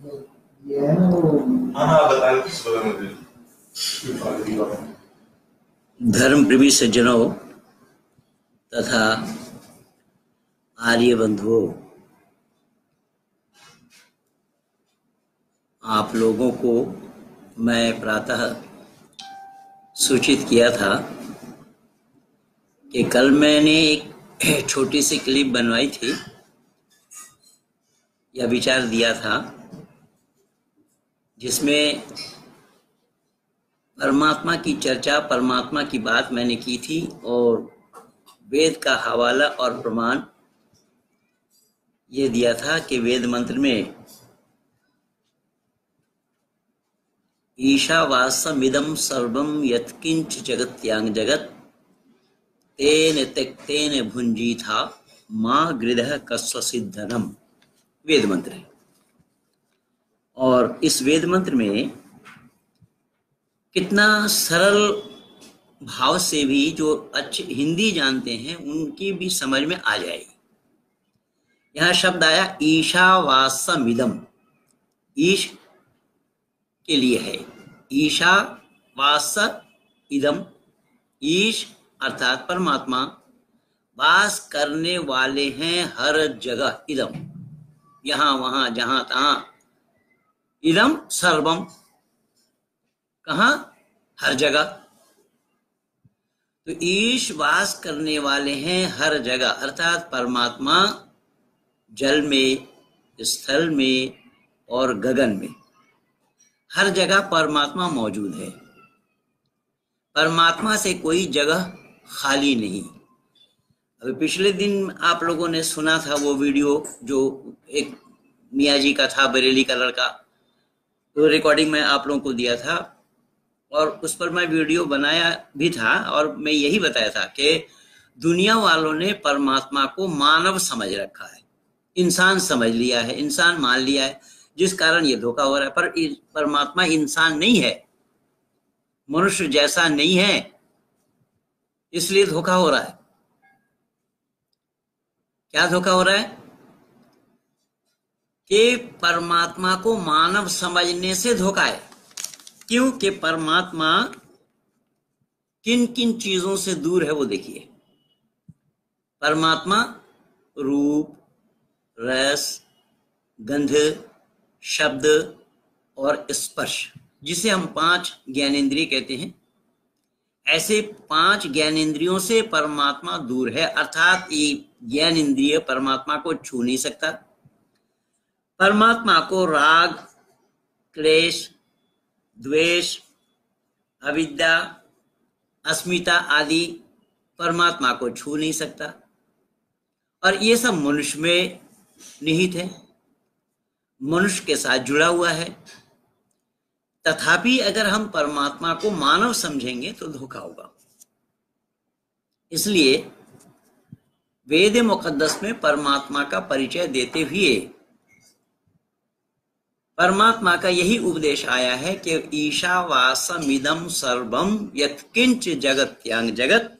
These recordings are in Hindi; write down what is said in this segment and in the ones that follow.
हाँ, हाँ, धर्म प्रेमी सज्जनों तथा आर्य बंधुओं आप लोगों को मैं प्रातः सूचित किया था कि कल मैंने एक छोटी सी क्लिप बनवाई थी या विचार दिया था जिसमें परमात्मा की चर्चा परमात्मा की बात मैंने की थी और वेद का हवाला और प्रमाण ये दिया था कि वेद मंत्र में ईशावासमिदम सर्वम यत्किंच जगत्यांग जगत तेन त्यक्तेन भुंजी था माँ गृह कस्व सिद्धनम वेद मंत्र है और इस वेद मंत्र में कितना सरल भाव से भी जो अच्छे हिंदी जानते हैं उनकी भी समझ में आ जाएगी यहां शब्द आया इदम ईश के लिए है ईशा वास इदम ईश अर्थात परमात्मा वास करने वाले हैं हर जगह इदम यहां वहां जहां तहां इदम सर्वम कहा हर जगह तो ईश वास करने वाले हैं हर जगह अर्थात परमात्मा जल में स्थल में और गगन में हर जगह परमात्मा मौजूद है परमात्मा से कोई जगह खाली नहीं अभी पिछले दिन आप लोगों ने सुना था वो वीडियो जो एक मियाजी जी का था बरेली का लड़का तो रिकॉर्डिंग में आप लोगों को दिया था और उस पर मैं वीडियो बनाया भी था और मैं यही बताया था कि दुनिया वालों ने परमात्मा को मानव समझ रखा है इंसान समझ लिया है इंसान मान लिया है जिस कारण ये धोखा हो रहा है पर परमात्मा इंसान नहीं है मनुष्य जैसा नहीं है इसलिए धोखा हो रहा है क्या धोखा हो रहा है कि परमात्मा को मानव समझने से धोखा है क्योंकि परमात्मा किन किन चीजों से दूर है वो देखिए परमात्मा रूप रस गंध शब्द और स्पर्श जिसे हम पांच ज्ञानेन्द्रिय कहते हैं ऐसे पांच ज्ञानेन्द्रियों से परमात्मा दूर है अर्थात ये ज्ञान इंद्रिय परमात्मा को छू नहीं सकता परमात्मा को राग क्लेश द्वेष अविद्या अस्मिता आदि परमात्मा को छू नहीं सकता और ये सब मनुष्य में निहित है मनुष्य के साथ जुड़ा हुआ है तथापि अगर हम परमात्मा को मानव समझेंगे तो धोखा होगा इसलिए वेद मुकदस में परमात्मा का परिचय देते हुए परमात्मा का यही उपदेश आया है कि ईशावासमिदम सर्वम यथकिंच जगत त्यांग जगत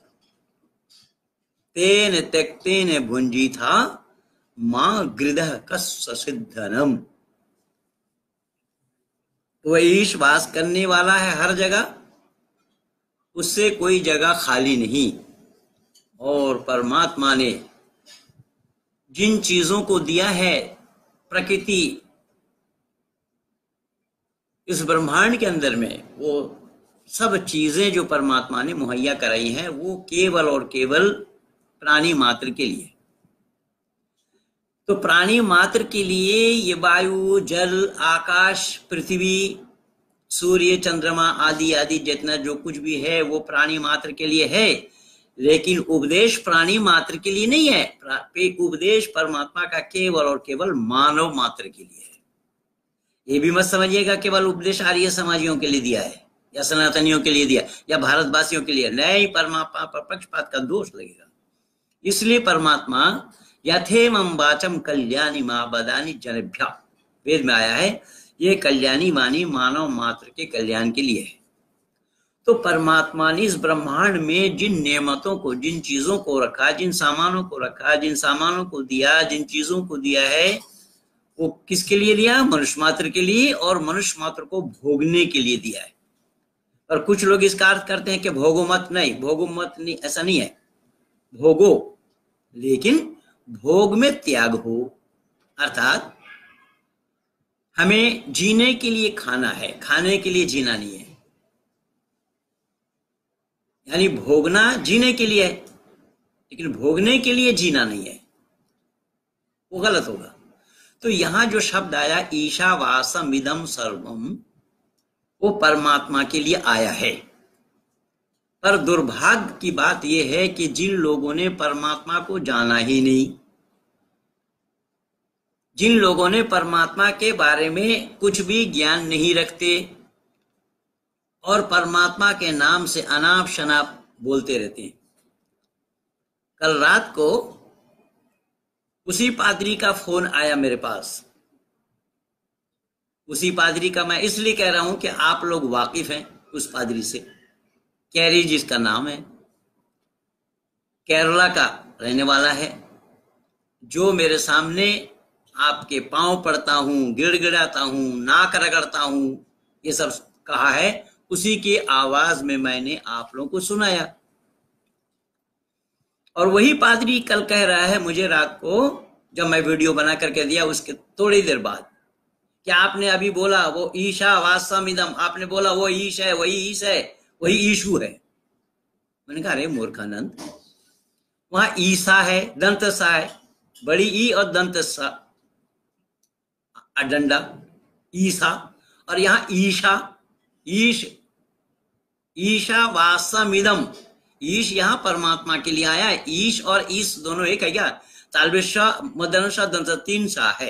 तेन त्यक्तेन भुंजी था मां गृद कसिद्धनम वह ईश वास करने वाला है हर जगह उससे कोई जगह खाली नहीं और परमात्मा ने जिन चीजों को दिया है प्रकृति इस ब्रह्मांड के अंदर में वो सब चीजें जो परमात्मा ने मुहैया कराई हैं वो केवल और केवल प्राणी मात्र के लिए तो प्राणी मात्र के लिए ये वायु जल आकाश पृथ्वी सूर्य चंद्रमा आदि आदि जितना जो कुछ भी है वो प्राणी मात्र के लिए है लेकिन उपदेश प्राणी मात्र के लिए नहीं है उपदेश परमात्मा का केवल और केवल मानव मात्र के लिए ये भी मत समझिएगा केवल उपदेश आर्य समाजियों के लिए दिया है या सनातनियों के लिए दिया या भारतवासियों के लिए नहीं परमात्मा पर पक्षपात का दोष लगेगा इसलिए परमात्मा यथेम वाचम कल्याणी मा बदानी जनभ्या वेद में आया है ये कल्याणी वाणी मानव मात्र के कल्याण के लिए है तो परमात्मा ने इस ब्रह्मांड में जिन नियमतों को जिन चीजों को रखा जिन सामानों को रखा जिन सामानों को दिया जिन चीजों को दिया है वो किसके लिए दिया मनुष्य मात्र के लिए और मनुष्य मात्र को भोगने के लिए दिया है और कुछ लोग इसका अर्थ करते हैं कि भोगो मत नहीं भोगो मत नहीं ऐसा नहीं है भोगो लेकिन भोग में त्याग हो अर्थात हमें जीने के लिए खाना है खाने के लिए जीना नहीं है यानी भोगना जीने के लिए है लेकिन भोगने के लिए जीना नहीं है वो गलत होगा तो यहां जो शब्द आया ईशावासम इदम सर्वम वो परमात्मा के लिए आया है पर दुर्भाग्य की बात यह है कि जिन लोगों ने परमात्मा को जाना ही नहीं जिन लोगों ने परमात्मा के बारे में कुछ भी ज्ञान नहीं रखते और परमात्मा के नाम से अनाप शनाप बोलते रहते हैं कल रात को उसी पादरी का फोन आया मेरे पास उसी पादरी का मैं इसलिए कह रहा हूं कि आप लोग वाकिफ हैं उस पादरी से कैरी जिसका नाम है केरला का रहने वाला है जो मेरे सामने आपके पांव पड़ता हूं गिड़ गिड़ाता हूं नाक रगड़ता हूं ये सब कहा है उसी की आवाज में मैंने आप लोगों को सुनाया और वही पादरी कल कह रहा है मुझे रात को जब मैं वीडियो बना करके दिया उसके थोड़ी देर बाद क्या आपने अभी बोला वो ईशा वास्तमिदम आपने बोला वो ईश है वही ईश है वही ईशु है मैंने कहा अरे मूर्खानंद वहां ईसा है दंत सा है बड़ी ई और दंत सा अडंडा ईसा और यहां ईशा ईश ईशा वास्तमिदम ईश यहाँ परमात्मा के लिए आया है ईश और ईश दोनों एक है क्या तालवेश्वर मदन शाह दंत तीन शाह है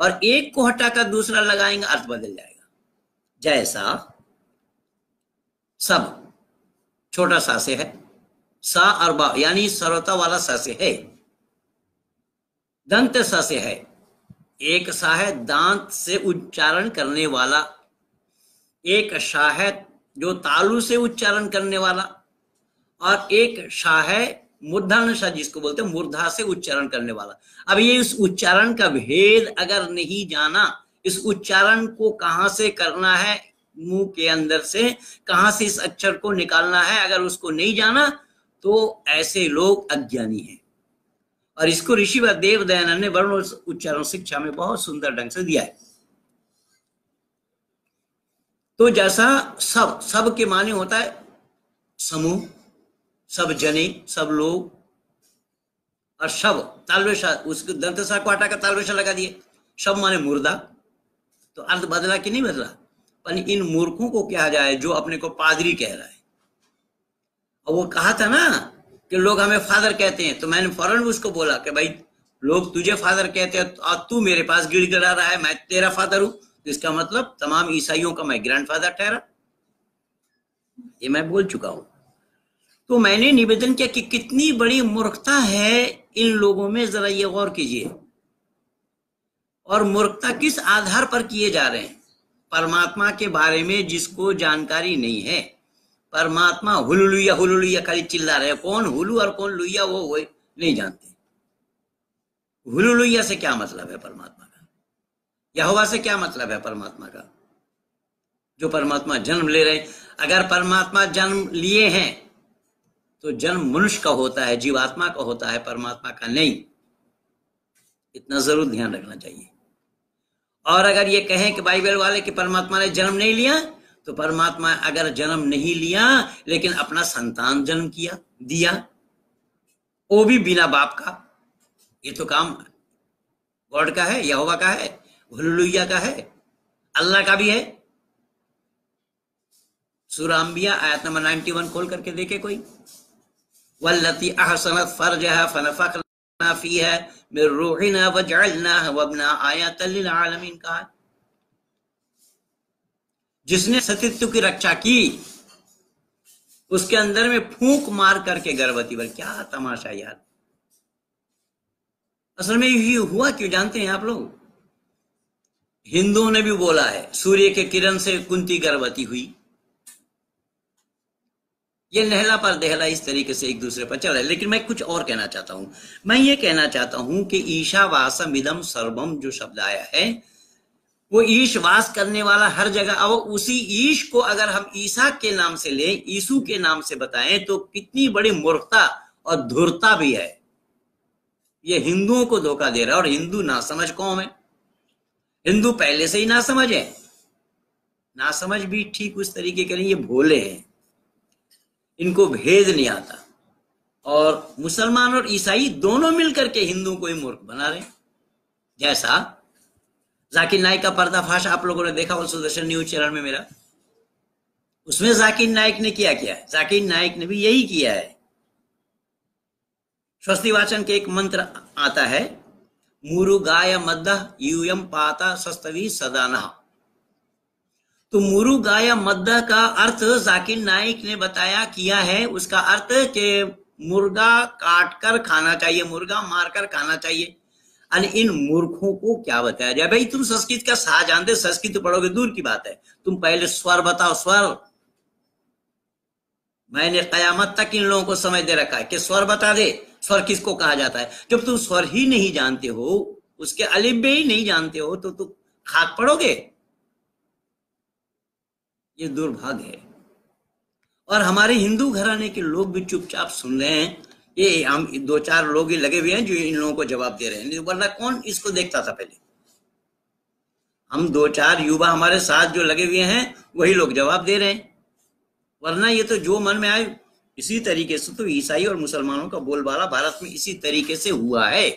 और एक को हटाकर दूसरा लगाएंगे अर्थ बदल जाएगा जैसा सब छोटा सा से है सा और बा यानी सरोता वाला सा से है दंत सा से है एक सा है दांत से उच्चारण करने वाला एक शाह है जो तालु से उच्चारण करने वाला और एक शाह है मूर्धन शाह जिसको बोलते हैं मूर्धा से उच्चारण करने वाला अब ये इस उच्चारण का भेद अगर नहीं जाना इस उच्चारण को कहां से करना है मुंह के अंदर से कहां से इस अक्षर को निकालना है अगर उसको नहीं जाना तो ऐसे लोग अज्ञानी हैं और इसको ऋषि व देव दयानंद ने वर्ण उच्चारण शिक्षा में बहुत सुंदर ढंग से दिया है तो जैसा सब सब के माने होता है समूह सब जने सब लोग और सब तालवेशा उसके दंतसा को हटाकर तालवेशा लगा दिए सब माने मुर्दा तो अर्थ बदला कि नहीं बदला पर इन मूर्खों को कहा जाए जो अपने को पादरी कह रहा है और वो कहा था ना कि लोग हमें फादर कहते हैं तो मैंने फौरन उसको बोला कि भाई लोग तुझे फादर कहते हैं और तो तू मेरे पास गिड़गिड़ा रहा है मैं तेरा फादर हूं तो इसका मतलब तमाम ईसाइयों का मैं ग्रैंड फादर ठहरा ये मैं बोल चुका हूं तो मैंने निवेदन किया कि कितनी बड़ी मूर्खता है इन लोगों में जरा ये गौर कीजिए और मूर्खता किस आधार पर किए जा रहे हैं परमात्मा के बारे में जिसको जानकारी नहीं है परमात्मा हुलू लुया हुलू लुया खाली चिल्ला रहे कौन हुलू और कौन लुया वो वो नहीं जानते हुलू लुया से क्या मतलब है परमात्मा का यहोवा से क्या मतलब है परमात्मा का जो परमात्मा जन्म ले रहे अगर परमात्मा जन्म लिए हैं तो जन्म मनुष्य का होता है जीवात्मा का होता है परमात्मा का नहीं इतना जरूर ध्यान रखना चाहिए और अगर ये कहें कि बाइबल वाले कि परमात्मा ने जन्म नहीं लिया तो परमात्मा अगर जन्म नहीं लिया लेकिन अपना संतान जन्म किया दिया वो भी बिना बाप का ये तो काम गॉड का है यहोवा का है भुलुया का है अल्लाह का भी है सुरामबिया आयत नंबर नाइनटी वन खोल करके देखे कोई वल्लती अहसनत फर्ज है فيها من روحنا وجعلناها وابنا वजलना للعالمين कहा जिसने सतीत्व की रक्षा की उसके अंदर में फूंक मार करके गर्भवती पर क्या तमाशा यार असल में ये हुआ क्यों जानते हैं आप लोग हिंदुओं ने भी बोला है सूर्य के किरण से कुंती गर्भवती हुई ये लहला पर दहला इस तरीके से एक दूसरे पर चल रहा है लेकिन मैं कुछ और कहना चाहता हूं मैं ये कहना चाहता हूं कि ईशावासम इदम सर्वम जो शब्द आया है वो ईश वास करने वाला हर जगह अब उसी ईश को अगर हम ईसा के नाम से ले ईसु के नाम से बताएं तो कितनी बड़ी मूर्खता और धुरता भी है ये हिंदुओं को धोखा दे रहा है और हिंदू ना समझ कौन है हिंदू पहले से ही ना समझ है ना समझ भी ठीक उस तरीके के लिए ये भोले हैं इनको भेद नहीं आता और मुसलमान और ईसाई दोनों मिलकर के हिंदुओं को ही मूर्ख बना रहे जैसा जाकिर नाइक का पर्दाफाश आप लोगों ने देखा और सुदर्शन न्यूज चैनल में मेरा उसमें जाकिर नाइक ने क्या किया है जाकिर नाइक ने भी यही किया है स्वस्ति वाचन के एक मंत्र आता है मुरु गाय मद्द यूयम पाता सस्तवी सदानहा तो मुरुगाया मद्दा का अर्थ जाकिर नाइक ने बताया किया है उसका अर्थ के मुर्गा काट कर खाना चाहिए मुर्गा मारकर खाना चाहिए अरे इन मूर्खों को क्या बताया जाए भाई तुम संस्कृत का सा जानते संस्कृत तो पढ़ोगे दूर की बात है तुम पहले स्वर बताओ स्वर मैंने कयामत तक इन लोगों को समझ दे रखा है कि स्वर बता दे स्वर किसको कहा जाता है जब तुम स्वर ही नहीं जानते हो उसके अलिब्य ही नहीं जानते हो तो तुम खाक पढ़ोगे ये दुर्भाग्य है और हमारे हिंदू घराने के लोग भी चुपचाप सुन रहे हैं ये हम दो चार लोग ही लगे हुए हैं जो इन लोगों को जवाब दे रहे हैं वरना कौन इसको देखता था पहले हम दो चार युवा हमारे साथ जो लगे हुए हैं वही लोग जवाब दे रहे हैं वरना ये तो जो मन में आए इसी तरीके से तो ईसाई और मुसलमानों का बोलबाला भारत में इसी तरीके से हुआ है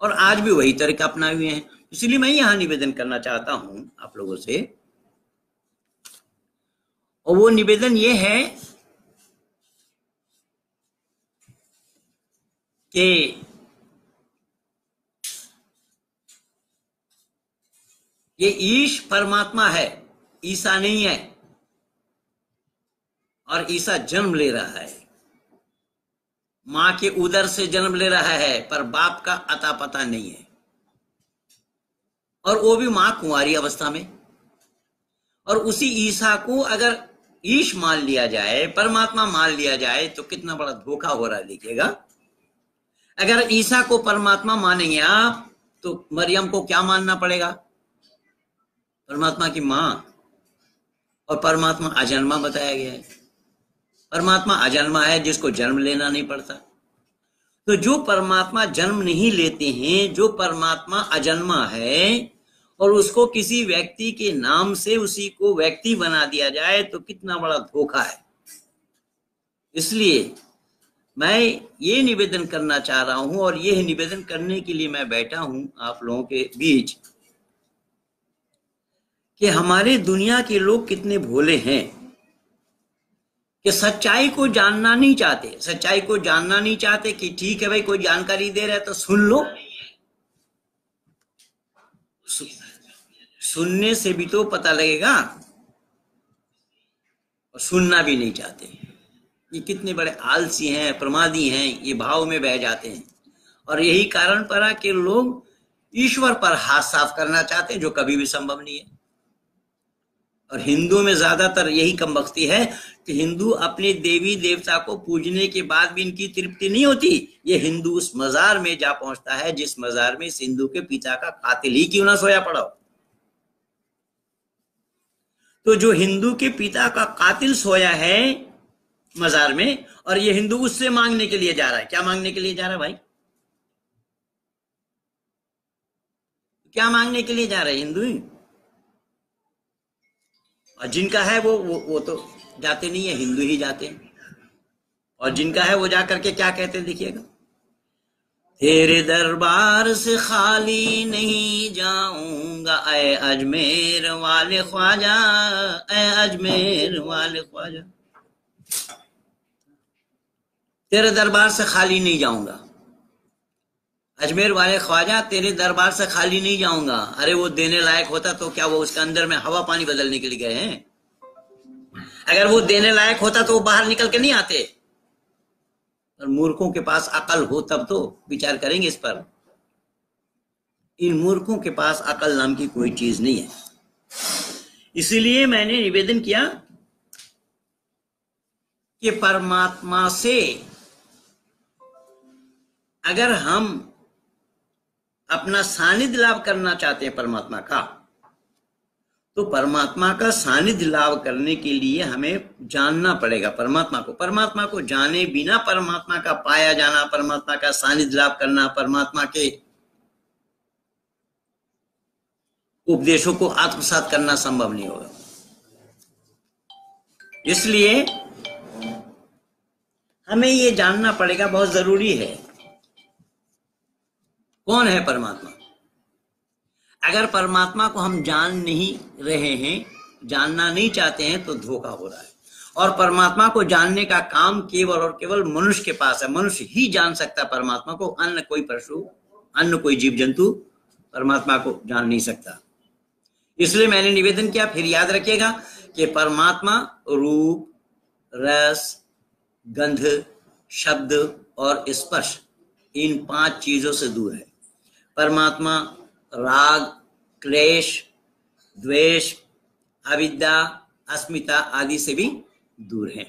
और आज भी वही तरीका अपनाए हुए हैं इसलिए मैं यहां निवेदन करना चाहता हूं आप लोगों से और वो निवेदन ये है कि ये ईश परमात्मा है ईसा नहीं है और ईसा जन्म ले रहा है मां के उदर से जन्म ले रहा है पर बाप का अता पता नहीं है और वो भी मां कुंवारी अवस्था में और उसी ईसा को अगर ईश मान लिया जाए परमात्मा मान लिया जाए तो कितना बड़ा धोखा हो रहा है देखिएगा अगर ईसा को परमात्मा मानेंगे आप तो मरियम को क्या मानना पड़ेगा परमात्मा की मां और परमात्मा अजन्मा बताया गया है परमात्मा अजन्मा है जिसको जन्म लेना नहीं पड़ता तो जो परमात्मा जन्म नहीं लेते हैं जो परमात्मा अजन्मा है और उसको किसी व्यक्ति के नाम से उसी को व्यक्ति बना दिया जाए तो कितना बड़ा धोखा है इसलिए मैं ये निवेदन करना चाह रहा हूं और यह निवेदन करने के लिए मैं बैठा हूं आप लोगों के बीच कि हमारे दुनिया के लोग कितने भोले हैं कि सच्चाई को जानना नहीं चाहते सच्चाई को जानना नहीं चाहते कि ठीक है भाई कोई जानकारी दे रहा है तो सुन लो सुन सुनने से भी तो पता लगेगा और सुनना भी नहीं चाहते ये कितने बड़े आलसी हैं प्रमादी हैं ये भाव में बह जाते हैं और यही कारण पड़ा कि लोग ईश्वर पर हाथ साफ करना चाहते हैं जो कभी भी संभव नहीं है और हिंदू में ज्यादातर यही कम बख्ती है कि हिंदू अपने देवी देवता को पूजने के बाद भी इनकी तृप्ति नहीं होती ये हिंदू उस मजार में जा पहुंचता है जिस मजार में इस हिंदू के पिता का कातिल ही क्यों ना सोया पड़ा हो तो जो हिंदू के पिता का कातिल सोया है मजार में और ये हिंदू उससे मांगने के लिए जा रहा है क्या मांगने के लिए जा रहा है भाई क्या मांगने के लिए जा रहा है हिंदू ही और जिनका है वो वो, वो तो जाते नहीं है हिंदू ही जाते हैं और जिनका है वो जा करके क्या कहते हैं देखिएगा तेरे दरबार से खाली नहीं जाऊंगा ए अजमेर वाले ख्वाजा ए अजमेर वाले ख्वाजा तेरे दरबार से खाली नहीं जाऊंगा अजमेर वाले ख्वाजा तेरे दरबार से खाली नहीं जाऊंगा अरे वो देने लायक होता तो क्या वो उसके अंदर में हवा पानी बदलने के लिए गए हैं अगर वो देने लायक होता तो वो बाहर निकल के नहीं आते और मूर्खों के पास अकल हो तब तो विचार करेंगे इस पर इन मूर्खों के पास अकल नाम की कोई चीज नहीं है इसलिए मैंने निवेदन किया कि परमात्मा से अगर हम अपना सानिध्य लाभ करना चाहते हैं परमात्मा का तो परमात्मा का सानिध्य लाभ करने के लिए हमें जानना पड़ेगा परमात्मा को परमात्मा को जाने बिना परमात्मा का पाया जाना परमात्मा का सानिध्य लाभ करना परमात्मा के उपदेशों को आत्मसात करना संभव नहीं होगा इसलिए हमें यह जानना पड़ेगा बहुत जरूरी है कौन है परमात्मा अगर परमात्मा को हम जान नहीं रहे हैं जानना नहीं चाहते हैं तो धोखा हो रहा है और परमात्मा को जानने का काम केवल और केवल मनुष्य के पास है मनुष्य ही जान सकता है परमात्मा को अन्य कोई पशु अन्य कोई जीव जंतु परमात्मा को जान नहीं सकता इसलिए मैंने निवेदन किया फिर याद रखिएगा कि परमात्मा रूप रस गंध शब्द और स्पर्श इन पांच चीजों से दूर है परमात्मा राग क्लेश द्वेष अविद्या अस्मिता आदि से भी दूर है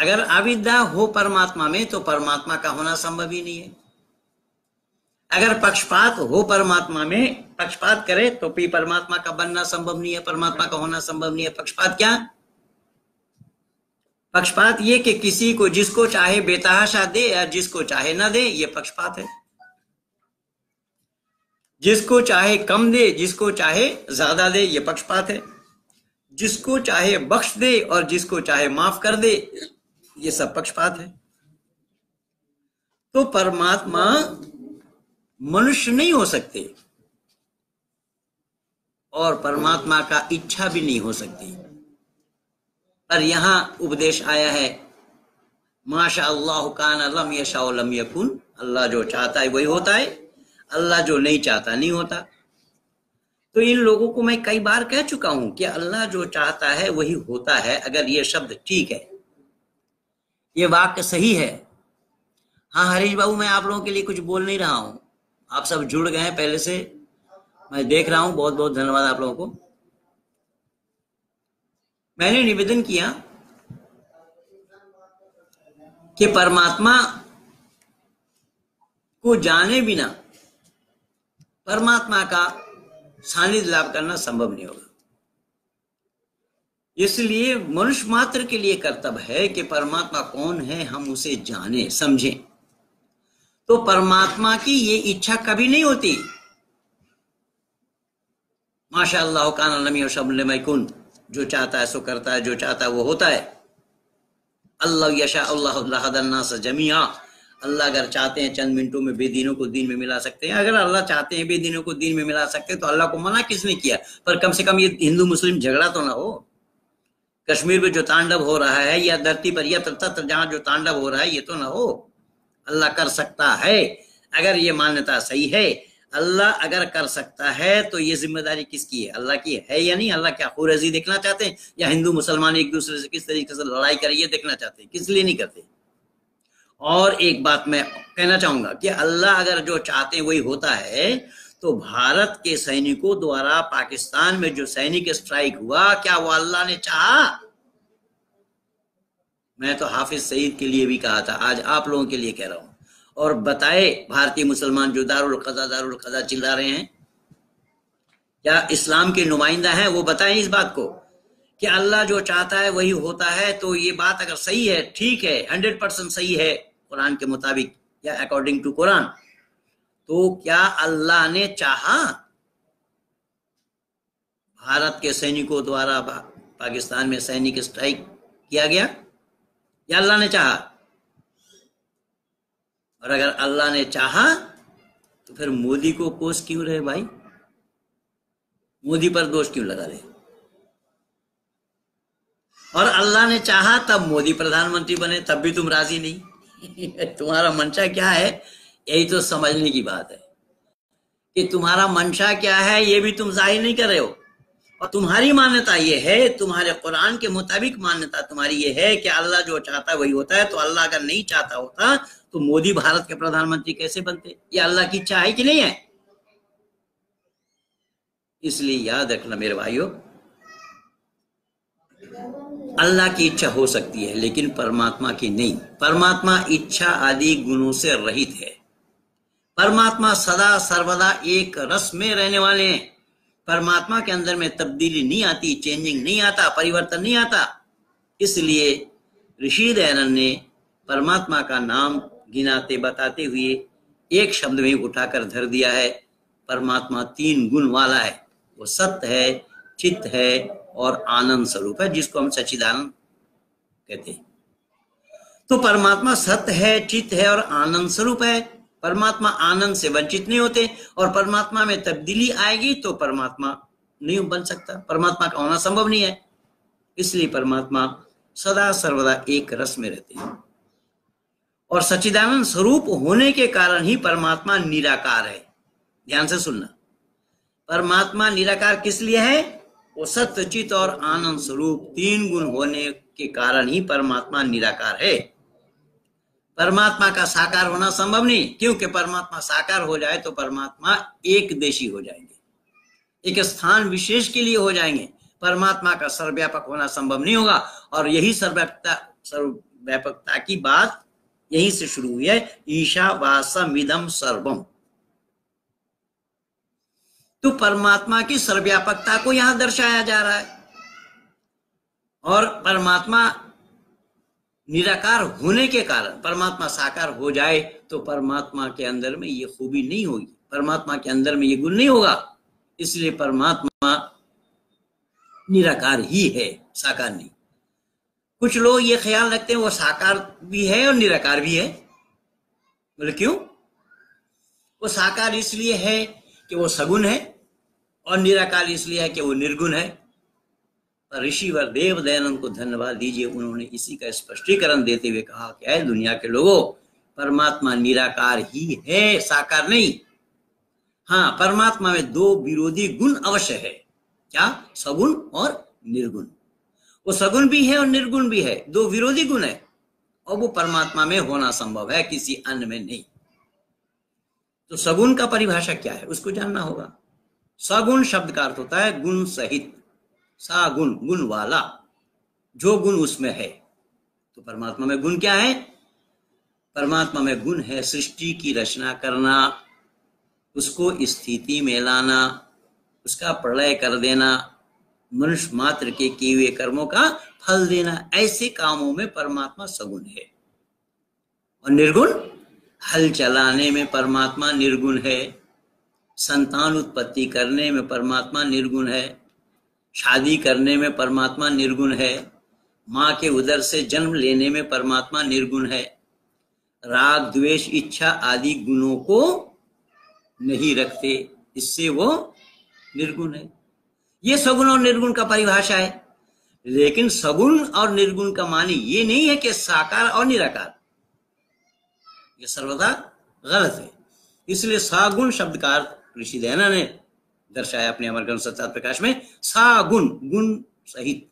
अगर अविद्या हो परमात्मा में तो परमात्मा का होना संभव ही नहीं है अगर पक्षपात हो परमात्मा में पक्षपात करे तो भी परमात्मा का बनना संभव नहीं है परमात्मा का होना संभव नहीं है पक्षपात क्या पक्षपात ये कि किसी को जिसको चाहे बेतहाशा दे या जिसको चाहे ना दे ये पक्षपात है जिसको चाहे कम दे जिसको चाहे ज्यादा दे ये पक्षपात है जिसको चाहे बख्श दे और जिसको चाहे माफ कर दे ये सब पक्षपात है तो परमात्मा मनुष्य नहीं हो सकते और परमात्मा का इच्छा भी नहीं हो सकती पर यहां उपदेश आया है माशा अल्लाह कान अलम यशा यकुन अल्लाह जो चाहता है वही होता है अल्लाह जो नहीं चाहता नहीं होता तो इन लोगों को मैं कई बार कह चुका हूं कि अल्लाह जो चाहता है वही होता है अगर ये शब्द ठीक है ये वाक्य सही है हाँ हरीश बाबू मैं आप लोगों के लिए कुछ बोल नहीं रहा हूं आप सब जुड़ गए पहले से मैं देख रहा हूं बहुत बहुत धन्यवाद आप लोगों को मैंने निवेदन किया कि परमात्मा को जाने बिना परमात्मा का सानिध्य लाभ करना संभव नहीं होगा इसलिए मनुष्य मात्र के लिए कर्तव्य है कि परमात्मा कौन है हम उसे जाने समझें तो परमात्मा की ये इच्छा कभी नहीं होती माशाल्लाह कान नमी और शबल मैकुन जो चाहता है सो करता है जो चाहता है वो होता है अल्लाह यशा अल्लाह जमिया अल्लाह अगर चाहते हैं चंद मिनटों में बेदीनों को दिन में मिला सकते हैं अगर अल्लाह चाहते हैं बेदीनों को दिन में मिला सकते हैं तो अल्लाह को मना किसने किया पर कम से कम ये हिंदू मुस्लिम झगड़ा तो ना हो कश्मीर में जो तांडव हो रहा है या धरती पर या तत्र जहां जो तांडव हो रहा है ये तो ना हो अल्लाह कर सकता है अगर ये मान्यता सही है अल्लाह अगर कर सकता है तो ये जिम्मेदारी किसकी है अल्लाह की है या नहीं अल्लाह क्या खुरजी देखना चाहते हैं या हिंदू मुसलमान एक दूसरे से किस तरीके से लड़ाई करिए देखना चाहते हैं किस लिए नहीं करते और एक बात मैं कहना चाहूंगा कि अल्लाह अगर जो चाहते वही होता है तो भारत के सैनिकों द्वारा पाकिस्तान में जो सैनिक स्ट्राइक हुआ क्या वो अल्लाह ने चाहा मैं तो हाफिज सईद के लिए भी कहा था आज आप लोगों के लिए कह रहा हूं और बताए भारतीय मुसलमान जो दारुल कजा दारुल कजा चिल्ला रहे हैं क्या इस्लाम के नुमाइंदा हैं वो बताएं इस बात को कि अल्लाह जो चाहता है वही होता है तो ये बात अगर सही है ठीक है हंड्रेड परसेंट सही है कुरान के मुताबिक या अकॉर्डिंग टू कुरान तो क्या अल्लाह ने चाहा भारत के सैनिकों द्वारा पाकिस्तान में सैनिक स्ट्राइक किया गया या अल्लाह ने चाहा और अगर अल्लाह ने चाहा तो फिर मोदी को कोस क्यों रहे भाई मोदी पर दोष क्यों लगा रहे और अल्लाह ने चाहा तब मोदी प्रधानमंत्री बने तब भी तुम राजी नहीं तुम्हारा मंशा क्या है यही तो समझने की बात है कि तुम्हारा मंशा क्या है ये भी तुम जाहिर नहीं कर रहे हो और तुम्हारी मान्यता ये है तुम्हारे कुरान के मुताबिक मान्यता तुम्हारी ये है कि अल्लाह जो चाहता है वही होता है तो अल्लाह अगर नहीं चाहता होता तो मोदी भारत के प्रधानमंत्री कैसे बनते ये अल्लाह की चाह है कि नहीं है इसलिए याद रखना मेरे भाइयों अल्लाह की इच्छा हो सकती है लेकिन परमात्मा की नहीं परमात्मा इच्छा आदि गुणों से रहित है परमात्मा सदा सर्वदा एक रस में रहने वाले हैं परमात्मा के अंदर में तब्दीली नहीं आती चेंजिंग नहीं आता परिवर्तन नहीं आता इसलिए ऋषि दयानंद ने परमात्मा का नाम गिनाते बताते हुए एक शब्द में उठाकर धर दिया है परमात्मा तीन गुण वाला है वो सत्य है चित्त है और आनंद स्वरूप है जिसको हम सचिदानंद कहते हैं तो परमात्मा सत्य है चित्त है और आनंद स्वरूप है परमात्मा आनंद से वंचित नहीं होते और परमात्मा में तब्दीली आएगी तो परमात्मा नहीं बन सकता परमात्मा का होना संभव नहीं है इसलिए परमात्मा सदा सर्वदा एक रस में रहते हैं और सचिदानंद स्वरूप होने के कारण ही परमात्मा निराकार है ध्यान से सुनना परमात्मा निराकार किस लिए है वो सत्य चित और आनंद स्वरूप तीन गुण होने के कारण ही परमात्मा निराकार है परमात्मा का साकार होना संभव नहीं क्योंकि परमात्मा साकार हो जाए तो परमात्मा एक देशी हो जाएंगे एक स्थान विशेष के लिए हो जाएंगे परमात्मा का सर्वव्यापक होना संभव नहीं होगा और यही सर्वव्यापकता सर्वव्यापकता की बात यहीं से शुरू हुई है ईशा वासमिदम सर्वम तो परमात्मा की सर्वव्यापकता को यहां दर्शाया जा रहा है और परमात्मा निराकार होने के कारण परमात्मा साकार हो जाए तो परमात्मा के अंदर में ये खूबी नहीं होगी परमात्मा के अंदर में ये गुण नहीं होगा इसलिए परमात्मा निराकार ही है साकार नहीं कुछ लोग ये ख्याल रखते हैं वो साकार भी है और निराकार भी है बोले क्यों वो साकार इसलिए है कि वो सगुण है और निराकार इसलिए है कि वो निर्गुण है ऋषिवर देव दयानंद को धन्यवाद दीजिए उन्होंने इसी का स्पष्टीकरण देते हुए कहा कि अय दुनिया के लोगों परमात्मा निराकार ही है साकार नहीं हाँ परमात्मा में दो विरोधी गुण अवश्य है क्या सगुण और निर्गुण वो सगुण भी है और निर्गुण भी है दो विरोधी गुण है और वो परमात्मा में होना संभव है किसी अन्य में नहीं तो सगुण का परिभाषा क्या है उसको जानना होगा सगुण शब्द का अर्थ होता है गुण सहित सागुण गुण वाला जो गुण उसमें है तो परमात्मा में गुण क्या है परमात्मा में गुण है सृष्टि की रचना करना उसको स्थिति में लाना उसका प्रलय कर देना मनुष्य मात्र के किए हुए कर्मों का फल देना ऐसे कामों में परमात्मा सगुण है और निर्गुण हल चलाने में परमात्मा निर्गुण है संतान उत्पत्ति करने में परमात्मा निर्गुण है शादी करने में परमात्मा निर्गुण है माँ के उदर से जन्म लेने में परमात्मा निर्गुण है राग द्वेष इच्छा आदि गुणों को नहीं रखते इससे वो निर्गुण है ये सगुण और निर्गुण का परिभाषा है लेकिन सगुण और निर्गुण का माने ये नहीं है कि साकार और निराकार ये सर्वदा गलत है इसलिए सागुण शब्द का अर्थ ऋषि दयाना ने दर्शाया अपने अमर ग्रंथ सत्यात प्रकाश में सा गुण गुण सहित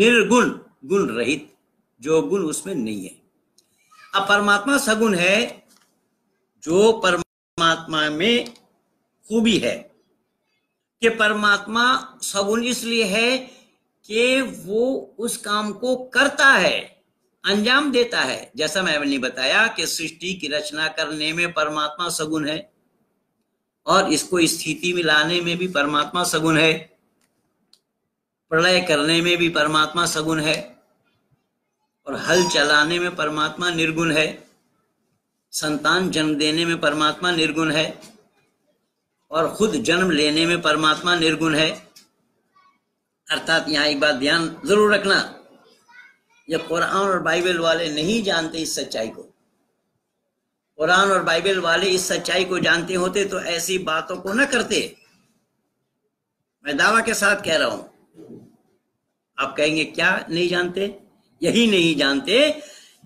निर्गुण गुण रहित जो गुण उसमें नहीं है अब परमात्मा सगुण है जो परमात्मा में खूबी है कि परमात्मा सगुण इसलिए है कि वो उस काम को करता है अंजाम देता है जैसा मैंने बताया कि सृष्टि की रचना करने में परमात्मा सगुण है और इसको स्थिति में लाने में भी परमात्मा सगुण है प्रलय करने में भी परमात्मा सगुण है और हल चलाने में परमात्मा निर्गुण है संतान जन्म देने में परमात्मा निर्गुण है और खुद जन्म लेने में परमात्मा निर्गुण है अर्थात यहाँ एक बात ध्यान जरूर रखना जब कुरान और बाइबल वाले नहीं जानते इस सच्चाई को कुरान और बाइबल वाले इस सच्चाई को जानते होते तो ऐसी बातों को ना करते मैं दावा के साथ कह रहा हूं आप कहेंगे क्या नहीं जानते यही नहीं जानते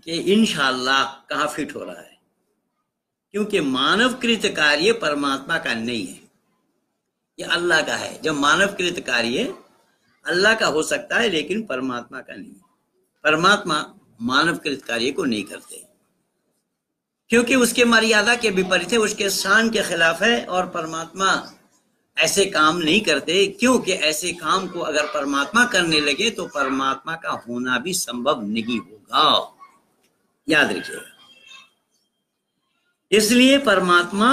कि इनशाला कहां फिट हो रहा है क्योंकि मानव कृत कार्य परमात्मा का नहीं है ये अल्लाह का है जब मानव कृत कार्य अल्लाह का हो सकता है लेकिन परमात्मा का नहीं परमात्मा मानव कृत कार्य को नहीं करते क्योंकि उसके मर्यादा के विपरीत है उसके शान के खिलाफ है और परमात्मा ऐसे काम नहीं करते क्योंकि ऐसे काम को अगर परमात्मा करने लगे तो परमात्मा का होना भी संभव नहीं होगा याद रखिए इसलिए परमात्मा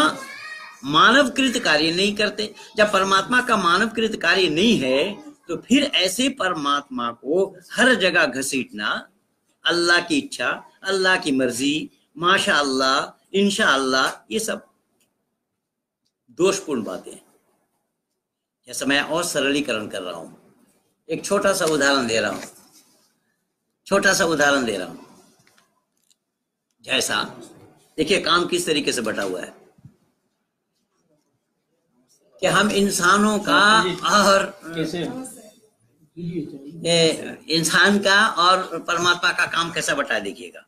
मानव कृत कार्य नहीं करते जब परमात्मा का मानव कृत कार्य नहीं है तो फिर ऐसे परमात्मा को हर जगह घसीटना अल्लाह की इच्छा अल्लाह की मर्जी माशाल्लाह इंशाल्लाह ये सब दोषपूर्ण बातें जैसा मैं और सरलीकरण कर रहा हूं एक छोटा सा उदाहरण दे रहा हूं छोटा सा उदाहरण दे रहा हूं जैसा देखिए काम किस तरीके से बटा हुआ है कि हम इंसानों का और इंसान का और परमात्मा का काम कैसा बटा देखिएगा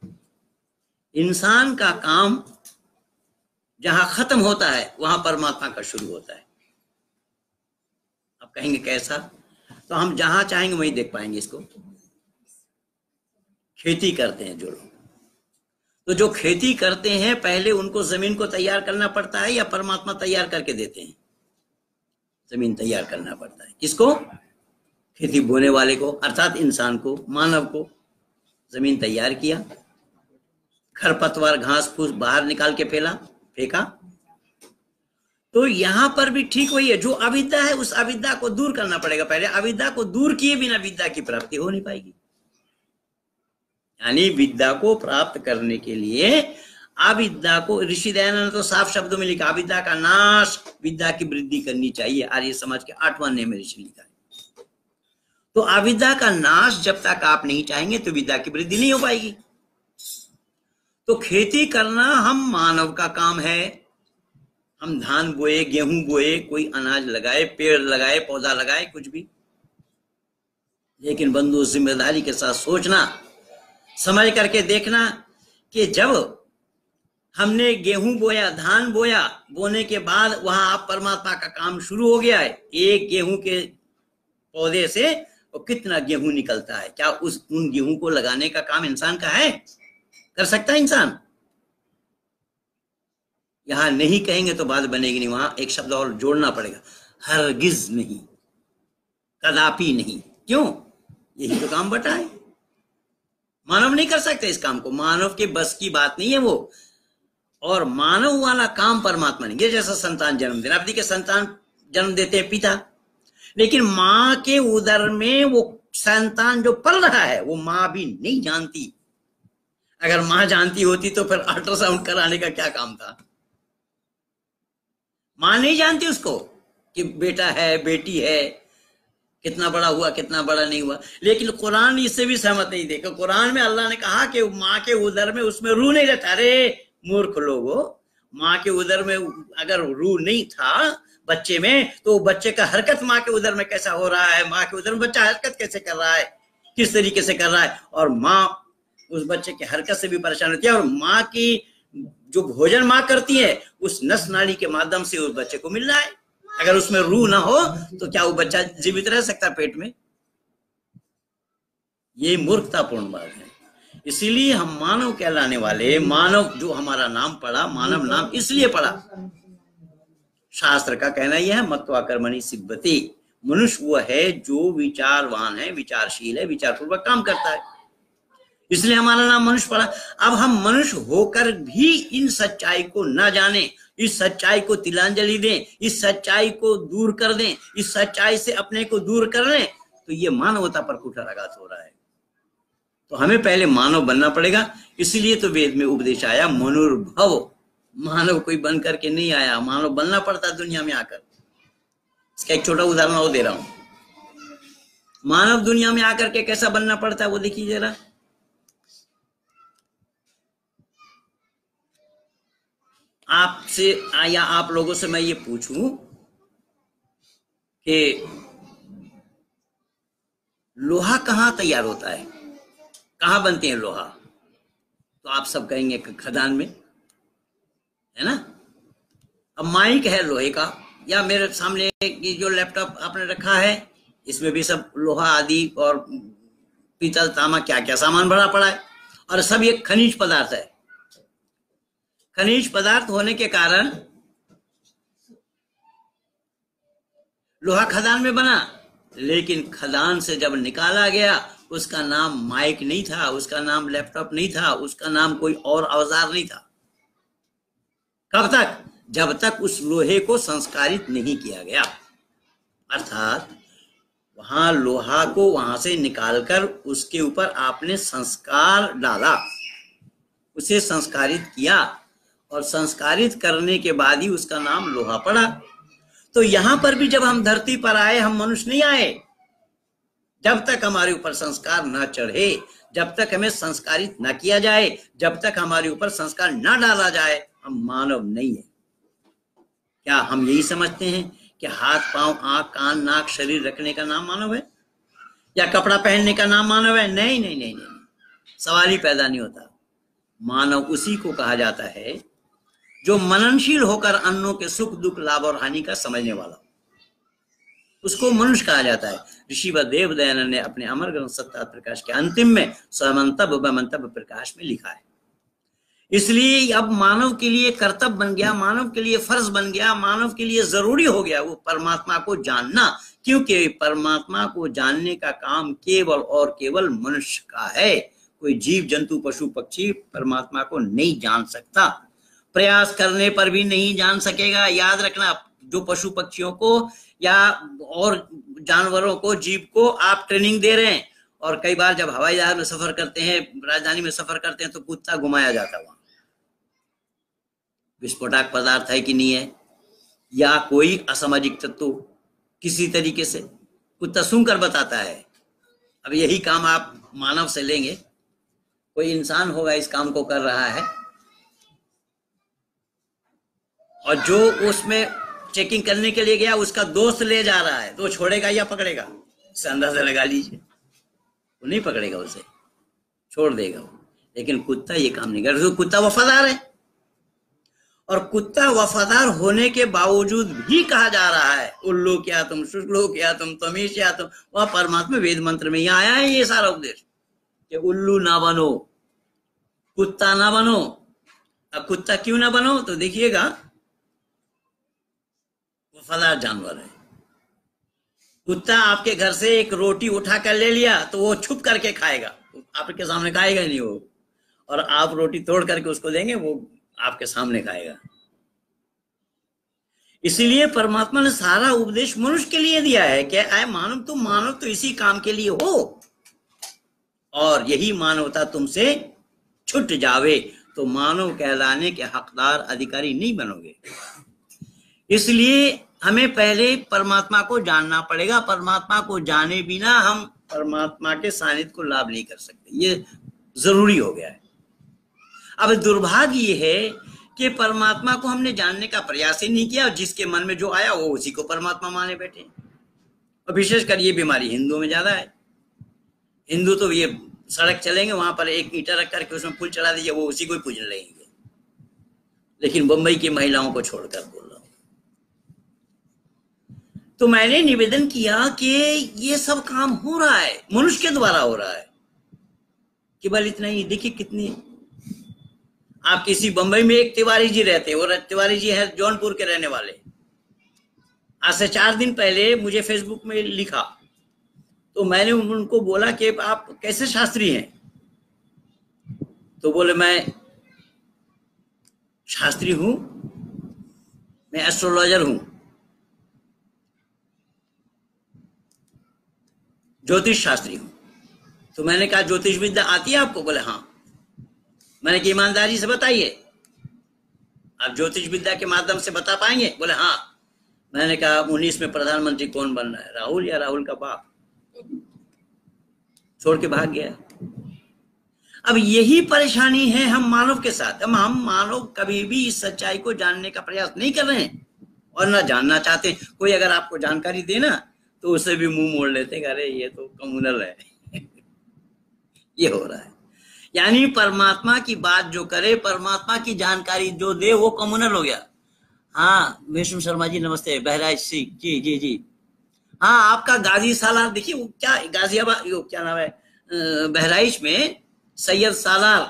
इंसान का काम जहां खत्म होता है वहां परमात्मा का शुरू होता है आप कहेंगे कैसा तो हम जहां चाहेंगे वहीं देख पाएंगे इसको खेती करते हैं जो लोग तो जो खेती करते हैं पहले उनको जमीन को तैयार करना पड़ता है या परमात्मा तैयार करके देते हैं जमीन तैयार करना पड़ता है किसको खेती बोने वाले को अर्थात इंसान को मानव को जमीन तैयार किया खरपतवार घास फूस बाहर निकाल के फैला फेंका तो यहां पर भी ठीक वही है जो अविद्या है उस अविद्या को दूर करना पड़ेगा पहले अविद्या को दूर किए बिना विद्या की प्राप्ति हो नहीं पाएगी यानी विद्या को प्राप्त करने के लिए अविद्या को ऋषि दयानंद तो साफ शब्दों में लिखा अविद्या का नाश विद्या की वृद्धि करनी चाहिए आर्य समाज के आठवां नियम ऋषि लिखा है तो अविद्या का नाश जब तक आप नहीं चाहेंगे तो विद्या की वृद्धि नहीं हो पाएगी तो खेती करना हम मानव का काम है हम धान बोए गेहूं बोए कोई अनाज लगाए पेड़ लगाए पौधा लगाए कुछ भी लेकिन बंधु जिम्मेदारी के साथ सोचना समझ करके देखना कि जब हमने गेहूं बोया धान बोया बोने के बाद वहां आप परमात्मा का काम शुरू हो गया है एक गेहूं के पौधे से और कितना गेहूं निकलता है क्या उस उन गेहूं को लगाने का काम इंसान का है कर सकता है इंसान यहां नहीं कहेंगे तो बात बनेगी नहीं वहां एक शब्द और जोड़ना पड़ेगा हरगिज नहीं कदापि नहीं क्यों यही तो काम बटा है मानव नहीं कर सकते इस काम को मानव के बस की बात नहीं है वो और मानव वाला काम परमात्मा नहीं ये जैसा संतान जन्म देना आप देखिए संतान जन्म देते हैं पिता लेकिन मां के उदर में वो संतान जो पल रहा है वो मां भी नहीं जानती अगर मां जानती होती तो फिर अल्ट्रासाउंड कराने का क्या काम था मां नहीं जानती उसको कि बेटा है बेटी है कितना बड़ा हुआ कितना बड़ा नहीं हुआ लेकिन कुरान इससे भी सहमत नहीं देखा कुरान में अल्लाह ने कहा कि माँ के उधर में उसमें रू नहीं रहता अरे मूर्ख लोगो माँ के उधर में अगर रू नहीं था बच्चे में तो बच्चे का हरकत माँ के उधर में कैसा हो रहा है माँ के उधर में बच्चा हरकत कैसे कर रहा है किस तरीके से कर रहा है और माँ उस बच्चे की हरकत से भी परेशान होती है और माँ की जो भोजन माँ करती है उस नस नाली के माध्यम से उस बच्चे को मिल रहा है अगर उसमें रूह ना हो तो क्या वो बच्चा जीवित रह सकता है पेट में ये मूर्खतापूर्ण बात है इसीलिए हम मानव कहलाने वाले मानव जो हमारा नाम पड़ा मानव नाम इसलिए पड़ा शास्त्र का कहना यह है मत्वाकर्मणी सिद्धति मनुष्य वह है जो विचारवान है विचारशील है विचारपूर्वक काम करता है इसलिए हमारा नाम मनुष्य पड़ा अब हम मनुष्य होकर भी इन सच्चाई को ना जाने इस सच्चाई को तिलांजलि दें इस सच्चाई को दूर कर दें इस सच्चाई से अपने को दूर कर लें तो ये मानवता पर आघात हो रहा है तो हमें पहले मानव बनना पड़ेगा इसलिए तो वेद में उपदेश आया मनुर्भव मानव कोई बन करके नहीं आया मानव बनना पड़ता दुनिया में आकर इसका एक छोटा उदाहरण और दे रहा हूं मानव दुनिया में आकर के कैसा बनना पड़ता है वो देखिए जरा आपसे या आप लोगों से मैं ये पूछूं कि लोहा कहाँ तैयार होता है कहा बनते हैं लोहा तो आप सब कहेंगे खदान में है ना अब माइक है लोहे का या मेरे सामने की जो लैपटॉप आपने रखा है इसमें भी सब लोहा आदि और पीतल तामा क्या क्या सामान भरा पड़ा है और सब ये खनिज पदार्थ है खनिज पदार्थ होने के कारण लोहा खदान में बना लेकिन खदान से जब निकाला गया उसका नाम माइक नहीं था उसका नाम लैपटॉप नहीं था उसका नाम कोई और औजार नहीं था कब तक जब तक उस लोहे को संस्कारित नहीं किया गया अर्थात वहां लोहा को वहां से निकालकर उसके ऊपर आपने संस्कार डाला उसे संस्कारित किया और संस्कारित करने के बाद ही उसका नाम लोहा पड़ा तो यहां पर भी जब हम धरती पर आए हम मनुष्य नहीं आए जब तक हमारे ऊपर संस्कार ना चढ़े जब तक हमें संस्कारित ना किया जाए जब तक हमारे ऊपर संस्कार ना डाला जाए हम मानव नहीं है क्या हम यही समझते हैं कि हाथ पांव आंख कान नाक शरीर रखने का नाम मानव है या कपड़ा पहनने का नाम मानव है नहीं नहीं नहीं नहीं सवाल ही पैदा नहीं होता मानव उसी को कहा जाता है जो मननशील होकर अन्नों के सुख दुख लाभ और हानि का समझने वाला उसको मनुष्य कहा जाता है ऋषि व देव दयानंद ने अपने अमर ग्रंथ सत्ता प्रकाश के अंतिम में स्वमंतव्य मंतव्य प्रकाश में लिखा है इसलिए अब मानव के लिए कर्तव्य बन गया मानव के लिए फर्ज बन गया मानव के लिए जरूरी हो गया वो परमात्मा को जानना क्योंकि परमात्मा को जानने का काम केवल और केवल मनुष्य का है कोई जीव जंतु पशु पक्षी परमात्मा को नहीं जान सकता प्रयास करने पर भी नहीं जान सकेगा याद रखना जो पशु पक्षियों को या और जानवरों को जीव को आप ट्रेनिंग दे रहे हैं और कई बार जब हवाई जहाज में सफर करते हैं राजधानी में सफर करते हैं तो कुत्ता घुमाया जाता वहां विस्फोटक पदार्थ है कि नहीं है या कोई असामाजिक तत्व किसी तरीके से कुत्ता तो सुनकर बताता है अब यही काम आप मानव से लेंगे कोई इंसान होगा इस काम को कर रहा है और जो उसमें चेकिंग करने के लिए गया उसका दोस्त ले जा रहा है तो छोड़ेगा या पकड़ेगा इससे अंदाजा लगा लीजिए वो नहीं पकड़ेगा उसे छोड़ देगा वो लेकिन कुत्ता ये काम नहीं कर तो कुत्ता वफादार है और कुत्ता वफादार होने के बावजूद भी कहा जा रहा है उल्लू क्या तुम शुक्लो क्या तुम तमीश क्या तुम वह परमात्मा वेद मंत्र में यहां आया है ये सारा उपदेश कि उल्लू ना बनो कुत्ता ना बनो अब कुत्ता क्यों ना बनो तो देखिएगा वफादार जानवर है कुत्ता आपके घर से एक रोटी उठा कर ले लिया तो वो छुप करके खाएगा आपके सामने खाएगा नहीं वो और आप रोटी तोड़ करके उसको देंगे वो आपके सामने खाएगा इसीलिए परमात्मा ने सारा उपदेश मनुष्य के लिए दिया है कि आए मानव तुम मानव तो इसी काम के लिए हो और यही मानवता तुमसे छुट जावे तो मानव कहलाने के हकदार अधिकारी नहीं बनोगे इसलिए हमें पहले परमात्मा को जानना पड़ेगा परमात्मा को जाने बिना हम परमात्मा के सानिध्य को लाभ नहीं कर सकते ये जरूरी हो गया है अब दुर्भाग्य ये है कि परमात्मा को हमने जानने का प्रयास ही नहीं किया और जिसके मन में जो आया वो उसी को परमात्मा माने बैठे और विशेषकर ये बीमारी हिंदुओं में ज्यादा है हिंदू तो ये सड़क चलेंगे वहां पर एक ईटा रख करके उसमें फूल चढ़ा दीजिए वो उसी को ही पूजने लगेंगे लेकिन बम्बई की महिलाओं को छोड़कर तो मैंने निवेदन किया कि ये सब काम हो रहा है मनुष्य के द्वारा हो रहा है केवल इतना ही देखिए कितनी आप किसी बंबई में एक तिवारी जी रहते हैं और तिवारी जी है जौनपुर के रहने वाले आज से चार दिन पहले मुझे फेसबुक में लिखा तो मैंने उनको बोला कि आप कैसे शास्त्री हैं तो बोले मैं शास्त्री हूं मैं एस्ट्रोलॉजर हूं ज्योतिष शास्त्री हूं तो मैंने कहा ज्योतिष विद्या आती है आपको बोले हाँ मैंने कहा ईमानदारी से बताइए आप ज्योतिष विद्या के माध्यम से बता पाएंगे बोले हाँ मैंने कहा उन्नीस में प्रधानमंत्री कौन बन रहा है राहुल या राहुल का बाप छोड़ के भाग गया अब यही परेशानी है हम मानव के साथ हम हम मानव कभी भी इस सच्चाई को जानने का प्रयास नहीं कर रहे हैं और ना जानना चाहते कोई अगर आपको जानकारी देना तो उसे भी मुंह मोड़ लेते हैं अरे ये तो कम्युनल है ये हो रहा है यानी परमात्मा की बात जो करे परमात्मा की जानकारी जो दे वो कम्युनल हो गया हाँ विष्णु शर्मा जी नमस्ते बहराज सिंह जी जी जी हाँ आपका गाजी सालार देखिए वो क्या गाजियाबाद यो क्या नाम है बहराइच में सैयद सालार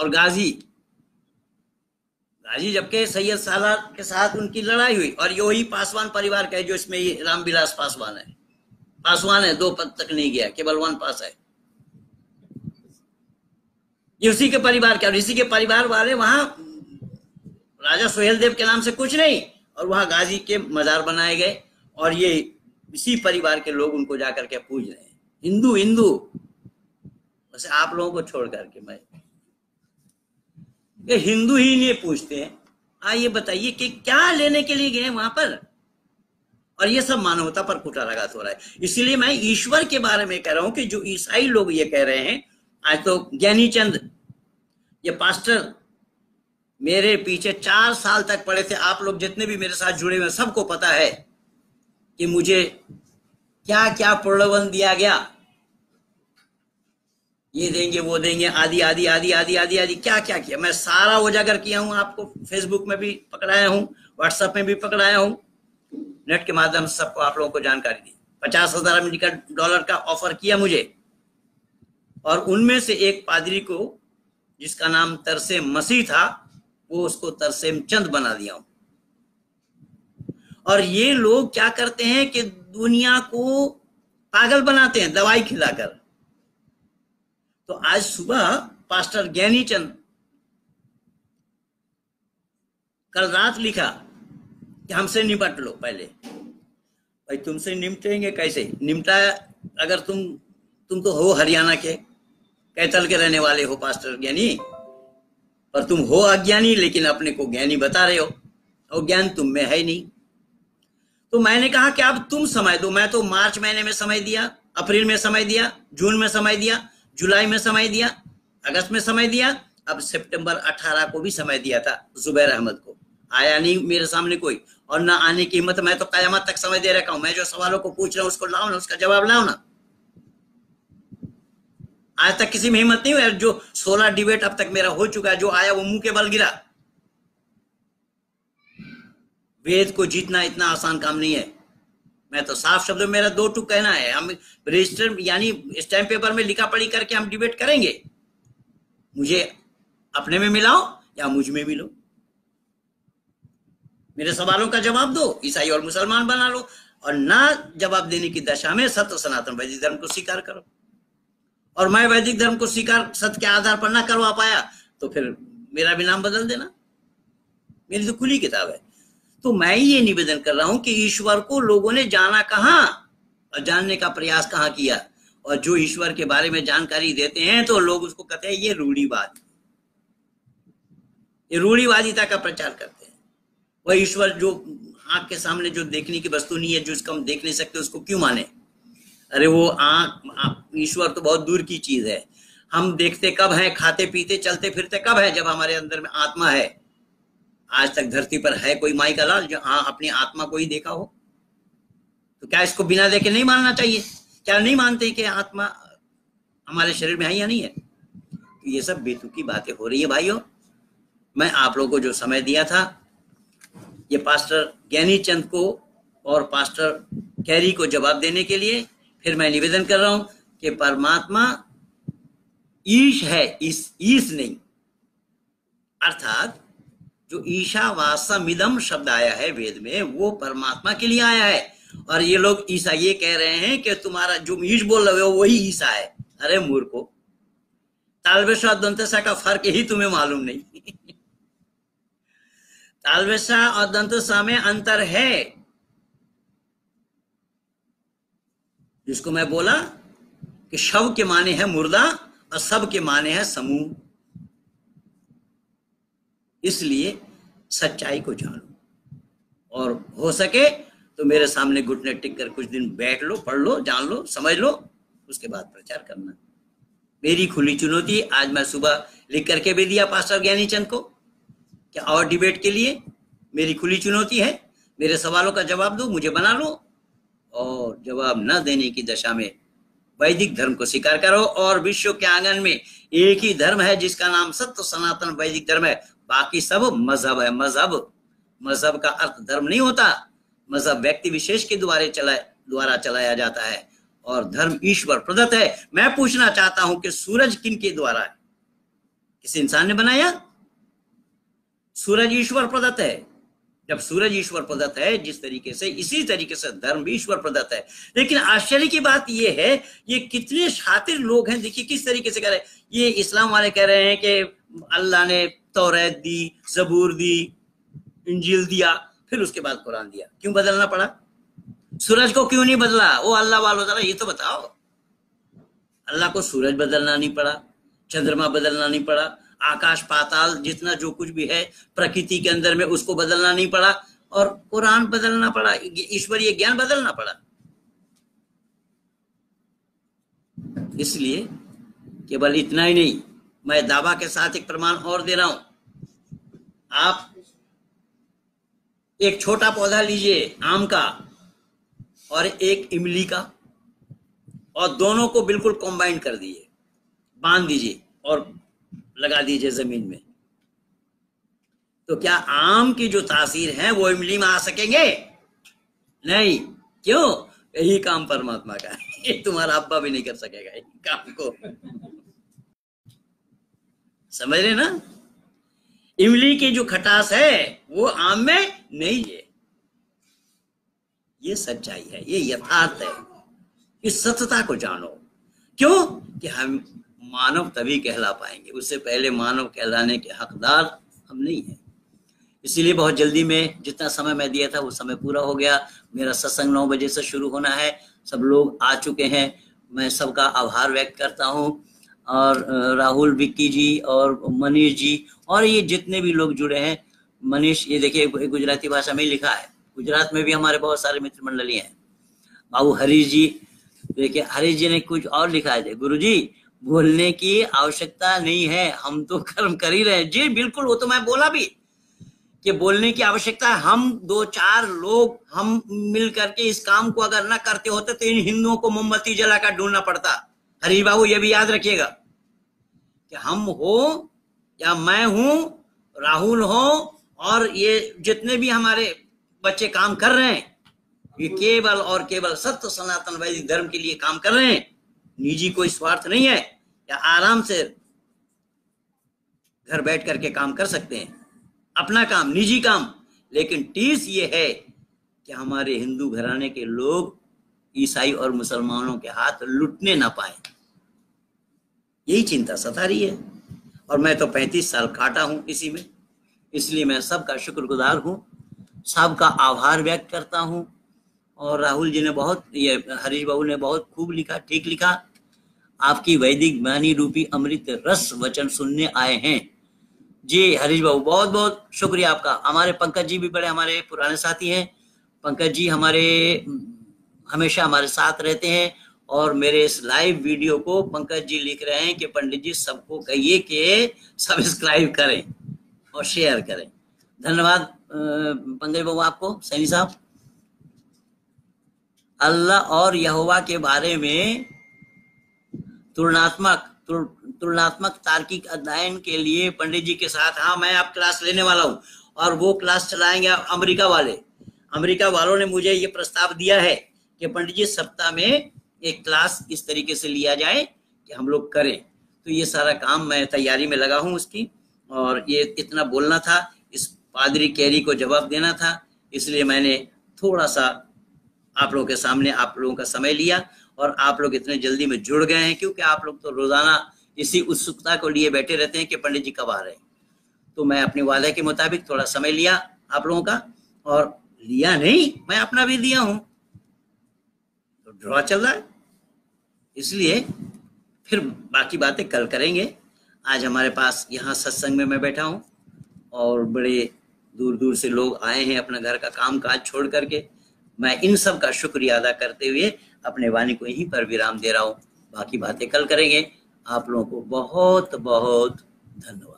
और गाजी गाजी जबकि सैयद सालार के साथ उनकी लड़ाई हुई और ही पासवान परिवार का है जो इसमें रामविलास पासवान है पास वन है दो पद तक नहीं गया केवल वन पास है ये उसी के परिवार के और इसी के परिवार वाले वहां राजा सोहेल देव के नाम से कुछ नहीं और वहां गाजी के मजार बनाए गए और ये इसी परिवार के लोग उनको जाकर के पूज रहे हैं हिंदू हिंदू वैसे आप लोगों को छोड़ करके मैं ये हिंदू ही नहीं पूछते हैं आइए हाँ, ये बताइए कि क्या लेने के लिए गए वहां पर और ये सब मानवता पर कुटाराघात हो रहा है इसलिए मैं ईश्वर के बारे में कह रहा हूं कि जो ईसाई लोग ये कह रहे हैं आज तो ज्ञानी चंद ये पास्टर मेरे पीछे चार साल तक पड़े थे आप लोग जितने भी मेरे साथ जुड़े हुए सबको पता है कि मुझे क्या क्या प्रलोभन दिया गया ये देंगे वो देंगे आदि आदि आदि आदि आदि आदि क्या क्या किया मैं सारा उजागर किया हूं आपको फेसबुक में भी पकड़ाया हूं व्हाट्सएप में भी पकड़ाया हूं नेट के माध्यम से सबको आप लोगों को जानकारी दी पचास हजार अमेरिकन डॉलर का ऑफर किया मुझे और उनमें से एक पादरी को जिसका नाम तरसेम मसीह था वो उसको तरसेम चंद बना दिया हूं और ये लोग क्या करते हैं कि दुनिया को पागल बनाते हैं दवाई खिलाकर तो आज सुबह पास्टर ज्ञानी चंद कल रात लिखा कि हमसे निपट लो पहले भाई तुमसे निपटेंगे कैसे निपटा अगर तुम तुम तो हो हरियाणा के कैतल के रहने वाले हो पास्टर ज्ञानी पर तुम हो अज्ञानी लेकिन अपने को ज्ञानी बता रहे हो और ज्ञान तुम में है नहीं तो मैंने कहा कि अब तुम समय दो मैं तो मार्च महीने में समय दिया अप्रैल में समय दिया जून में समय दिया जुलाई में समय दिया अगस्त में समय दिया अब सितंबर 18 को भी समय दिया था जुबैर अहमद को आया नहीं मेरे सामने कोई और ना आने की हिम्मत मैं तो कयामत तक समय दे रखा हूं मैं जो सवालों को पूछ रहा हूं उसको लाओ ना उसका जवाब लाओ ना आज तक किसी में हिम्मत नहीं हुई जो सोलह डिबेट अब तक मेरा हो चुका है जो आया वो मुंह के बल गिरा वेद को जीतना इतना आसान काम नहीं है मैं तो साफ शब्दों मेरा दो टुक कहना है हम रजिस्टर यानी स्टैम्प पेपर में लिखा पढ़ी करके हम डिबेट करेंगे मुझे अपने में मिलाओ या मुझ में मिलो मेरे सवालों का जवाब दो ईसाई और मुसलमान बना लो और ना जवाब देने की दशा में सत्य सनातन वैदिक धर्म को स्वीकार करो और मैं वैदिक धर्म को स्वीकार सत्य के आधार पर ना करवा पाया तो फिर मेरा भी नाम बदल देना मेरी तो खुली किताब है तो मैं ये निवेदन कर रहा हूं कि ईश्वर को लोगों ने जाना कहा और जानने का प्रयास कहाँ किया और जो ईश्वर के बारे में जानकारी देते हैं तो लोग उसको कहते हैं ये रूढ़ीवाद ये रूढ़ीवादिता का प्रचार करते हैं वह ईश्वर जो आंख के सामने जो देखने की वस्तु नहीं है जो इसको हम देख नहीं सकते उसको क्यों माने अरे वो आंख ईश्वर तो बहुत दूर की चीज है हम देखते कब हैं खाते पीते चलते फिरते कब है जब हमारे अंदर में आत्मा है आज तक धरती पर है कोई माई का लाल जो आ, अपनी आत्मा को ही देखा हो तो क्या इसको बिना देखे नहीं मानना चाहिए क्या नहीं मानते कि आत्मा हमारे शरीर में है या नहीं है तो ये सब बेतुकी बातें हो रही है भाइयों मैं आप लोगों को जो समय दिया था ये पास्टर ज्ञानी चंद को और पास्टर कैरी को जवाब देने के लिए फिर मैं निवेदन कर रहा हूं कि परमात्मा ईश है इस ईश नहीं अर्थात जो ईशावासमिदम शब्द आया है वेद में वो परमात्मा के लिए आया है और ये लोग ईसा ये कह रहे हैं कि तुम्हारा जो ईश बोल रहे हो वही ईसा है अरे मूर्खो तालबेश्वर दंतसा का फर्क ही तुम्हें मालूम नहीं तालवेशा और दंत में अंतर है जिसको मैं बोला कि शव के माने हैं मुर्दा और सब के माने हैं समूह इसलिए सच्चाई को जानो और हो सके तो मेरे सामने घुटने टिक कर कुछ दिन बैठ लो पढ़ लो जान लो समझ लो उसके बाद प्रचार करना मेरी खुली चुनौती आज मैं सुबह लिख करके भी दिया पास्टर ज्ञानी चंद को कि और डिबेट के लिए मेरी खुली चुनौती है मेरे सवालों का जवाब दो मुझे बना लो और जवाब न देने की दशा में वैदिक धर्म को स्वीकार करो और विश्व के आंगन में एक ही धर्म है जिसका नाम सत्य सनातन वैदिक धर्म है बाकी सब मजहब है मजहब मजहब का अर्थ धर्म नहीं होता मजहब व्यक्ति विशेष के द्वारा चला द्वारा चलाया जाता है और धर्म ईश्वर प्रदत्त है मैं पूछना चाहता हूं कि सूरज किन के द्वारा है किसी इंसान ने बनाया सूरज ईश्वर प्रदत्त है जब सूरज ईश्वर प्रदत्त है जिस तरीके से इसी तरीके से धर्म भी ईश्वर प्रदत्त है लेकिन आश्चर्य की बात यह है ये कितने शातिर लोग हैं देखिए किस तरीके से कह रहे हैं ये इस्लाम वाले कह रहे हैं कि अल्लाह ने तौरत दी जबूर दी इंजील दिया फिर उसके बाद कुरान दिया क्यों बदलना पड़ा सूरज को क्यों नहीं बदला वो अल्लाह वालों जरा ये तो बताओ अल्लाह को सूरज बदलना नहीं पड़ा चंद्रमा बदलना नहीं पड़ा आकाश पाताल जितना जो कुछ भी है प्रकृति के अंदर में उसको बदलना नहीं पड़ा और कुरान बदलना पड़ा ईश्वरीय ज्ञान बदलना पड़ा इसलिए केवल इतना ही नहीं मैं दावा के साथ एक प्रमाण और दे रहा हूं आप एक छोटा पौधा लीजिए आम का और एक इमली का और दोनों को बिल्कुल कंबाइन कर दीजिए बांध दीजिए और लगा दीजिए जमीन में तो क्या आम की जो तासीर है वो इमली में आ सकेंगे नहीं क्यों यही काम परमात्मा का है तुम्हारा अब्बा भी नहीं कर सकेगा यही काम को समझ रहे ना इमली की जो खटास है वो आम में नहीं है ये सच्चाई है ये यथार्थ है इस सत्यता को जानो क्यों कि हम मानव तभी कहला पाएंगे उससे पहले मानव कहलाने के हकदार हम नहीं है इसीलिए बहुत जल्दी में जितना समय मैं दिया था वो समय पूरा हो गया मेरा सत्संग नौ बजे से शुरू होना है सब लोग आ चुके हैं मैं सबका आभार व्यक्त करता हूँ और राहुल विक्की जी और मनीष जी और ये जितने भी लोग जुड़े हैं मनीष ये देखिए गुजराती भाषा में लिखा है गुजरात में भी हमारे बहुत सारे मित्र मंडली हैं बाबू हरीश जी देखिए हरीश जी ने कुछ और लिखा है गुरु जी बोलने की आवश्यकता नहीं है हम तो कर्म कर ही रहे हैं जी बिल्कुल वो तो मैं बोला भी कि बोलने की आवश्यकता है हम दो चार लोग हम मिल करके इस काम को अगर ना करते होते तो इन हिंदुओं को मोमबत्ती जलाकर ढूंढना पड़ता हरी बाबू ये भी याद रखिएगा कि हम हो या मैं हूं राहुल हो और ये जितने भी हमारे बच्चे काम कर रहे हैं ये केवल और केवल सत्य सनातन वैदिक धर्म के लिए काम कर रहे हैं निजी कोई स्वार्थ नहीं है या आराम से घर बैठ करके काम कर सकते हैं अपना काम निजी काम लेकिन टीस ये है कि हमारे हिंदू घराने के लोग ईसाई और मुसलमानों के हाथ लुटने ना पाए यही चिंता सता रही है और मैं तो 35 साल काटा हूं इसी में इसलिए मैं सबका शुक्रगुजार हूं सबका आभार व्यक्त करता हूं और राहुल जी ने बहुत ये हरीश बाबू ने बहुत खूब लिखा ठीक लिखा आपकी वैदिक ज्ञानी रूपी अमृत रस वचन सुनने आए हैं जी हरीश बाबू बहुत बहुत शुक्रिया आपका हमारे पंकज जी भी बड़े हमारे पुराने साथी हैं पंकज जी हमारे हमेशा हमारे साथ रहते हैं और मेरे इस लाइव वीडियो को पंकज जी लिख रहे हैं कि पंडित जी सबको कहिए कि सब्सक्राइब करें और शेयर करें धन्यवाद पंकज बाबू आपको सैनी साहब अल्लाह और यहोवा के बारे में तुलनात्मक तुलनात्मक तार्किक अध्ययन के लिए पंडित जी के साथ हाँ मैं आप क्लास लेने वाला हूँ और वो क्लास चलाएंगे अमेरिका वाले अमेरिका वालों ने मुझे ये प्रस्ताव दिया है कि पंडित जी सप्ताह में एक क्लास इस तरीके से लिया जाए कि हम लोग करें तो ये सारा काम मैं तैयारी में लगा हूँ उसकी और ये इतना बोलना था इस पादरी कैरी को जवाब देना था इसलिए मैंने थोड़ा सा आप लोगों के सामने आप लोगों का समय लिया और आप लोग इतने जल्दी में जुड़ गए हैं क्योंकि आप लोग तो रोजाना इसी उत्सुकता को लिए बैठे रहते हैं कि पंडित जी कब आ रहे हैं तो मैं अपने वादे के मुताबिक थोड़ा समय लिया आप लोगों का और लिया नहीं मैं अपना भी दिया हूं तो ड्रॉ चल रहा है इसलिए फिर बाकी बातें कल करेंगे आज हमारे पास यहाँ सत्संग में मैं बैठा हूँ और बड़े दूर दूर से लोग आए हैं अपना घर का काम काज छोड़ करके मैं इन सब का शुक्रिया अदा करते हुए अपने वाणी को यहीं पर विराम दे रहा हूँ बाकी बातें कल करेंगे आप लोगों को बहुत बहुत धन्यवाद